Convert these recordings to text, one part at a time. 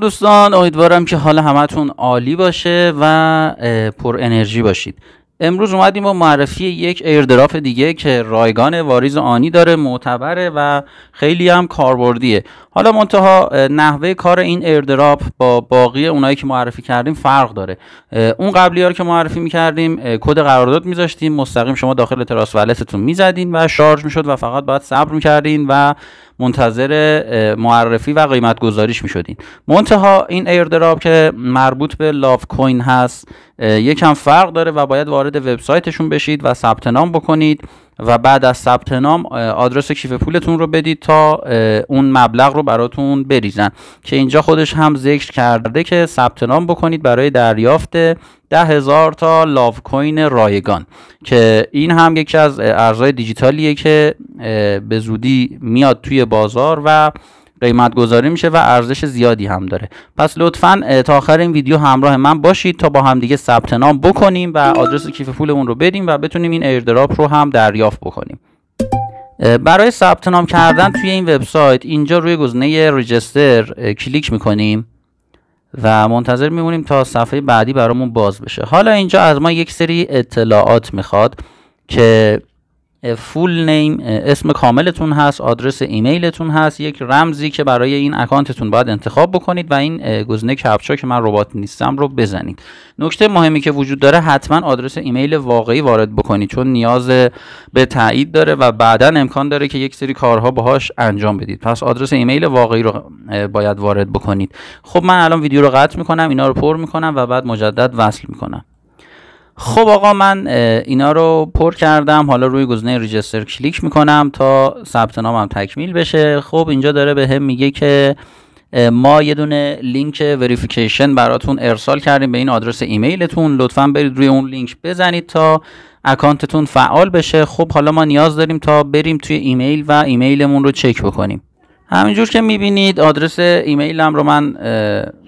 دوستان امیدوارم که حال همتون عالی باشه و پر انرژی باشید امروز اومدیم با معرفی یک ایردراف دیگه که رایگان واریز آنی داره معتبره و خیلی هم کاربردیه حالا منتها نحوه کار این ایردراپ با باقی اونایی که معرفی کردیم فرق داره اون قبلی رو که معرفی میکردیم کد قرارداد میذاشتیم مستقیم شما داخل تراس ولتتون میزدین و شارژ میشد و فقط باید صبر میکردین و منتظر معرفی و قیمت گذاریش می شدین منتها این ایردراب که مربوط به لاف کوین هست یکم فرق داره و باید وارد وبسایتشون بشید و ثبت نام بکنید و بعد از ثبت نام آدرس کیف پولتون رو بدید تا اون مبلغ رو براتون بریزن که اینجا خودش هم ذکر کرده که ثبت نام بکنید برای دریافت ده هزار تا لاو کوین رایگان که این هم یکی از ارزهای دیجیتالیه که به زودی میاد توی بازار و قیمت گذاری میشه و ارزش زیادی هم داره پس لطفا تا آخر این ویدیو همراه من باشید تا با هم دیگه ثبت نام بکنیم و آدرس کیف پولمون رو بدیم و بتونیم این ایردراپ رو هم دریافت بکنیم برای ثبت نام کردن توی این وبسایت اینجا روی گزینه رجستر کلیک میکنیم و منتظر میمونیم تا صفحه بعدی برامون باز بشه حالا اینجا از ما یک سری اطلاعات میخواد که فول نیم اسم کاملتون هست آدرس ایمیلتون هست یک رمزی که برای این اکانتتون باید انتخاب بکنید و این گزینه کپچا که من ربات نیستم رو بزنید نکته مهمی که وجود داره حتما آدرس ایمیل واقعی وارد بکنید چون نیاز به تایید داره و بعدا امکان داره که یک سری کارها باهاش انجام بدید پس آدرس ایمیل واقعی رو باید وارد بکنید خب من الان ویدیو رو قطع میکنم اینا رو پر میکنم و بعد مجدد وصل میکنم خب آقا من اینا رو پر کردم حالا روی گزینه ریجستر کلیک میکنم تا ثبت نامم تکمیل بشه خب اینجا داره به هم میگه که ما یه دونه لینک وریفیکیشن براتون ارسال کردیم به این آدرس ایمیلتون لطفا برید روی اون لینک بزنید تا اکانتتون فعال بشه خب حالا ما نیاز داریم تا بریم توی ایمیل و ایمیلمون رو چک بکنیم همینجور که میبینید آدرس ایمیلم رو من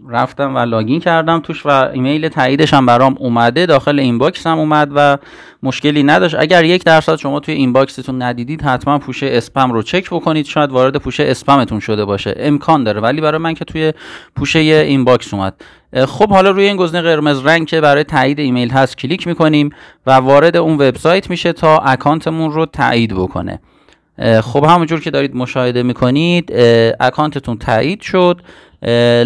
رفتم و لاگین کردم توش و ایمیل تاییدش هم برام اومده داخل باکس هم اومد و مشکلی نداشت اگر یک درصد شما توی اینباکستون ندیدید حتما پوشه اسپم رو چک بکنید شاید وارد پوشه اسپمتون شده باشه امکان داره ولی برای من که توی پوشه اینباکس اومد خب حالا روی این گزینه قرمز رنگ که برای تایید ایمیل هست کلیک میکنیم و وارد اون وبسایت میشه تا اکانتمون رو تایید بکنه خب همونجور که دارید مشاهده میکنید اکانتتون تایید شد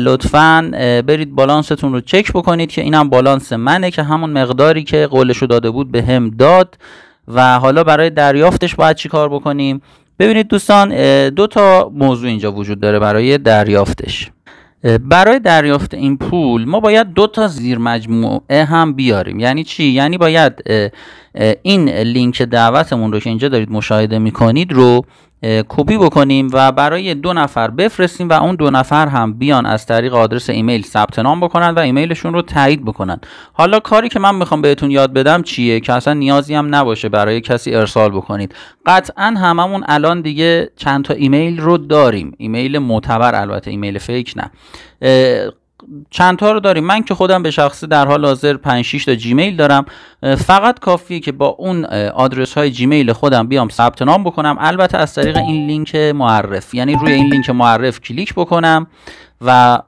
لطفا برید بالانستون رو چک بکنید که اینم بالانس منه که همون مقداری که قولشو داده بود به هم داد و حالا برای دریافتش باید چی کار بکنیم ببینید دوستان دو تا موضوع اینجا وجود داره برای دریافتش برای دریافت این پول ما باید دو تا زیر مجموعه هم بیاریم یعنی چی؟ یعنی باید این لینک دعوتمون رو که اینجا دارید مشاهده میکنید رو کپی بکنیم و برای دو نفر بفرستیم و اون دو نفر هم بیان از طریق آدرس ایمیل ثبت نام بکنن و ایمیلشون رو تایید بکنن حالا کاری که من میخوام بهتون یاد بدم چیه که اصلا نیازی هم نباشه برای کسی ارسال بکنید قطعا هممون الان دیگه چند تا ایمیل رو داریم ایمیل معتبر البته ایمیل فیک نه چندتا رو داریم من که خودم به شخصه در حال حاضر 5 تا جیمیل دارم فقط کافیه که با اون آدرس های جیمیل خودم بیام ثبت نام بکنم البته از طریق این لینک معرف یعنی روی این لینک معرف کلیک بکنم و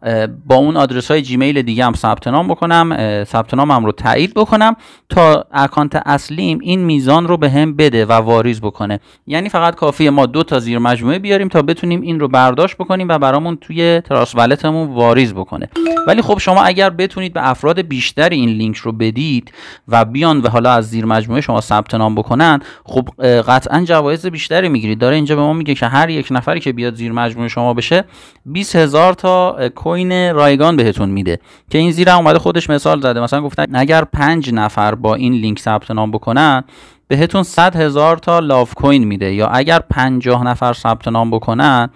با اون آدرس های جیمیل دیگه هم ثبت نام بکنم ثبت نامم رو تایید بکنم تا اکانت اصلیم این میزان رو به هم بده و واریز بکنه یعنی فقط کافیه ما دو تا زیر مجموعه بیاریم تا بتونیم این رو برداشت بکنیم و برامون توی تراس ولتمون واریز بکنه ولی خب شما اگر بتونید به افراد بیشتر این لینک رو بدید و بیان و حالا از زیر مجموعه شما ثبت نام بکنن خب قطعا جوایز بیشتری میگیرید داره اینجا به ما میگه که هر یک نفری که بیاد زیر مجموعه شما بشه 20000 تا کوین رایگان بهتون میده که این زیرم اومده خودش مثال زده مثلا گفتن اگر پنج نفر با این لینک ثبت نام بکنن بهتون 100 هزار تا لاف کوین میده یا اگر 50 نفر ثبت نام بکنن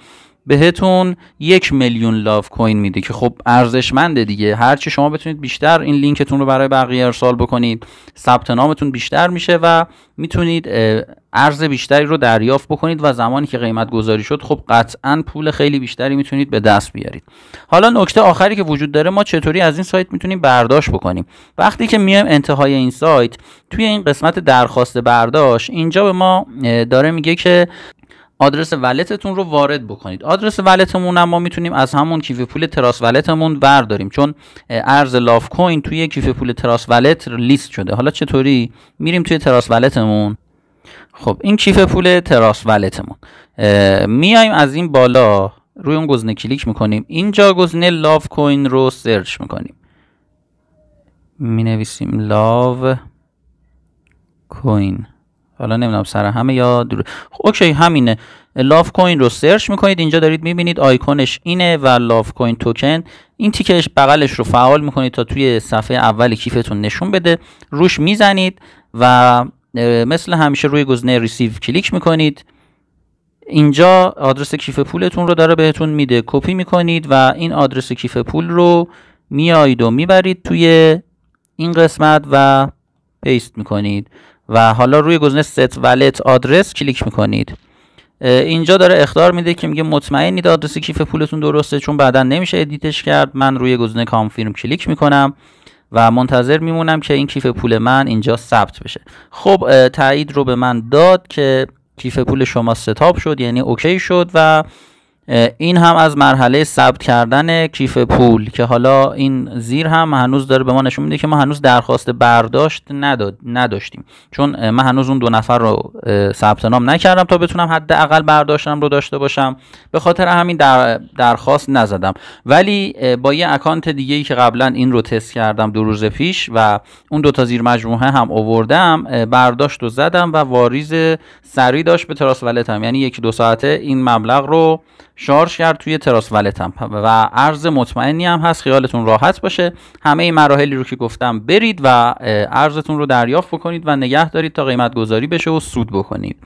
بهتون یک میلیون لاف کوین میده که خب ارزشمنده دیگه هرچی شما بتونید بیشتر این لینکتون رو برای بقیه ارسال بکنید ثبت نامتون بیشتر میشه و میتونید ارز بیشتری رو دریافت بکنید و زمانی که قیمت گذاری شد خب قطعا پول خیلی بیشتری میتونید به دست بیارید حالا نکته آخری که وجود داره ما چطوری از این سایت میتونیم برداشت بکنیم وقتی که میایم انتهای این سایت توی این قسمت درخواست برداشت اینجا به ما داره میگه که آدرس ولتتون رو وارد بکنید آدرس ولتمون هم ما میتونیم از همون کیف پول تراس ولتمون برداریم چون ارز لاف کوین توی کیف پول تراس ولت لیست شده حالا چطوری میریم توی تراس ولتمون خب این کیف پول تراس ولتمون میایم از این بالا روی اون گزینه کلیک میکنیم اینجا گزینه لاف کوین رو سرچ میکنیم مینویسیم لاو کوین حالا نمیدونم سر همه یا دور خب، اوکی همینه لاف کوین رو سرچ میکنید اینجا دارید میبینید آیکونش اینه و لاف کوین توکن این تیکش بغلش رو فعال میکنید تا توی صفحه اول کیفتون نشون بده روش میزنید و مثل همیشه روی گزینه ریسیو کلیک میکنید اینجا آدرس کیف پولتون رو داره بهتون میده کپی میکنید و این آدرس کیف پول رو میایید و میبرید توی این قسمت و پیست میکنید و حالا روی گزینه ست ولت آدرس کلیک میکنید اینجا داره اخدار میده که میگه مطمئنید آدرس کیف پولتون درسته چون بعدا نمیشه ادیتش کرد من روی گزینه کانفرم کلیک میکنم و منتظر میمونم که این کیف پول من اینجا ثبت بشه خب تایید رو به من داد که کیف پول شما ستاب شد یعنی اوکی شد و این هم از مرحله ثبت کردن کیف پول که حالا این زیر هم هنوز داره به ما نشون میده که ما هنوز درخواست برداشت نداد نداشتیم چون من هنوز اون دو نفر رو ثبت نام نکردم تا بتونم حداقل برداشتم رو داشته باشم به خاطر همین در درخواست نزدم ولی با یه اکانت دیگه ای که قبلا این رو تست کردم دو روز پیش و اون دو تا زیر مجموعه هم آوردم برداشت رو زدم و واریز سری داشت به تراس ولتم یعنی یک دو ساعته این مبلغ رو شارژ کرد توی تراس ولتم و ارز مطمئنی هم هست خیالتون راحت باشه همه این مراحلی رو که گفتم برید و ارزتون رو دریافت بکنید و نگه دارید تا قیمت گذاری بشه و سود بکنید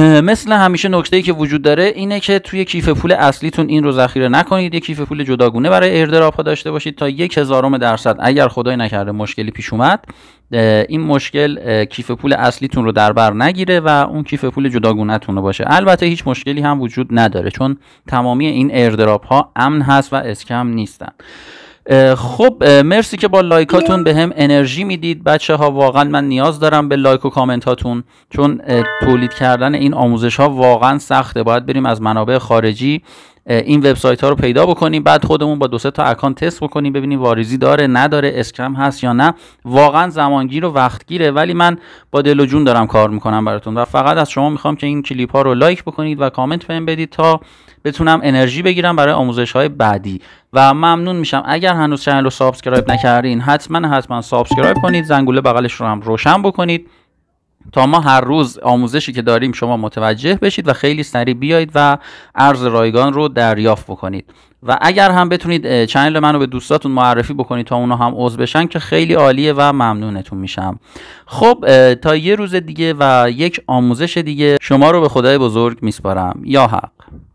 مثل همیشه نکته ای که وجود داره اینه که توی کیف پول اصلیتون این رو ذخیره نکنید یک کیف پول جداگونه برای ایردراپ ها داشته باشید تا یک هزارم درصد اگر خدای نکرده مشکلی پیش اومد این مشکل کیف پول اصلیتون رو در بر نگیره و اون کیف پول جداگونهتون رو باشه البته هیچ مشکلی هم وجود نداره چون تمامی این ایردراپ ها امن هست و اسکم نیستن خب مرسی که با لایکاتون به هم انرژی میدید بچه ها واقعا من نیاز دارم به لایک و کامنت هاتون چون تولید کردن این آموزش ها واقعا سخته باید بریم از منابع خارجی این وبسایت ها رو پیدا بکنیم بعد خودمون با دو سه تا اکانت تست بکنیم ببینیم واریزی داره نداره اسکرم هست یا نه واقعا زمانگیر و وقتگیره ولی من با دل و جون دارم کار میکنم براتون و فقط از شما میخوام که این کلیپ ها رو لایک بکنید و کامنت بهم بدید تا بتونم انرژی بگیرم برای آموزش های بعدی و ممنون میشم اگر هنوز چنل رو سابسکرایب نکردین حتما حتما سابسکرایب کنید زنگوله بغلش رو هم روشن بکنید تا ما هر روز آموزشی که داریم شما متوجه بشید و خیلی سریع بیایید و ارز رایگان رو دریافت بکنید و اگر هم بتونید چنل منو به دوستاتون معرفی بکنید تا اونا هم عضو بشن که خیلی عالیه و ممنونتون میشم خب تا یه روز دیگه و یک آموزش دیگه شما رو به خدای بزرگ میسپارم یا حق